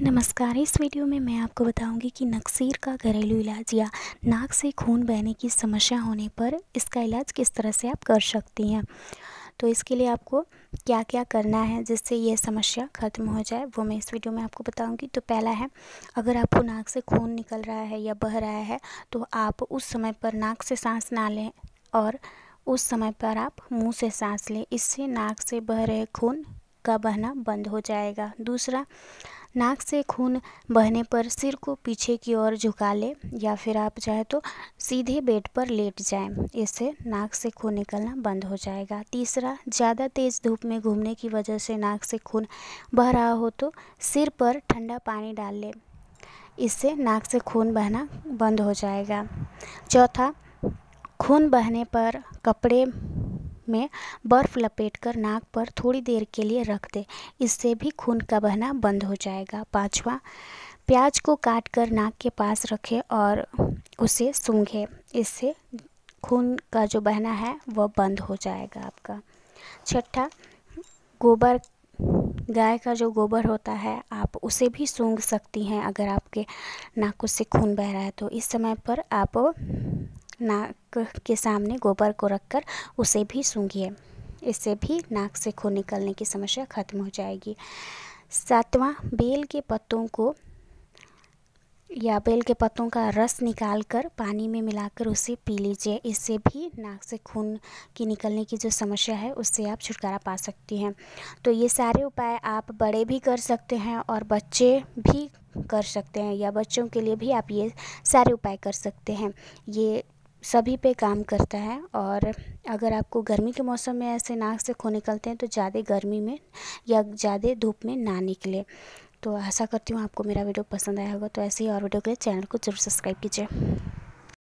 नमस्कार इस वीडियो में मैं आपको बताऊंगी कि नक्सीर का घरेलू इलाज या नाक से खून बहने की समस्या होने पर इसका इलाज किस तरह से आप कर सकती हैं तो इसके लिए आपको क्या क्या करना है जिससे ये समस्या ख़त्म हो जाए वो मैं इस वीडियो में आपको बताऊंगी तो पहला है अगर आपको नाक से खून निकल रहा है या बह रहा है तो आप उस समय पर नाक से सांस ना लें और उस समय पर आप मुँह से सांस लें इससे नाक से बह रहे खून का बहना बंद हो जाएगा दूसरा नाक से खून बहने पर सिर को पीछे की ओर झुका लें या फिर आप चाहे तो सीधे बेड पर लेट जाएं इससे नाक से खून निकलना बंद हो जाएगा तीसरा ज़्यादा तेज़ धूप में घूमने की वजह से नाक से खून बह रहा हो तो सिर पर ठंडा पानी डाल लें इससे नाक से खून बहना बंद हो जाएगा चौथा खून बहने पर कपड़े में बर्फ़ लपेटकर नाक पर थोड़ी देर के लिए रख दे इससे भी खून का बहना बंद हो जाएगा पाँचवा प्याज को काट कर नाक के पास रखें और उसे सूंघे इससे खून का जो बहना है वह बंद हो जाएगा आपका छठा गोबर गाय का जो गोबर होता है आप उसे भी सूंघ सकती हैं अगर आपके नाक से खून बह रहा है तो इस समय पर आप नाक के सामने गोबर को रखकर उसे भी सूंघिए इससे भी नाक से खून निकलने की समस्या खत्म हो जाएगी सातवां बेल के पत्तों को या बेल के पत्तों का रस निकालकर पानी में मिलाकर उसे पी लीजिए इससे भी नाक से खून की निकलने की जो समस्या है उससे आप छुटकारा पा सकती हैं तो ये सारे उपाय आप बड़े भी कर सकते हैं और बच्चे भी कर सकते हैं या बच्चों के लिए भी आप ये सारे उपाय कर सकते हैं ये सभी पे काम करता है और अगर आपको गर्मी के मौसम में ऐसे नाक से खो निकलते हैं तो ज़्यादा गर्मी में या ज़्यादा धूप में ना निकले तो आशा करती हूँ आपको मेरा वीडियो पसंद आया होगा तो ऐसे ही और वीडियो के लिए चैनल को जरूर सब्सक्राइब कीजिए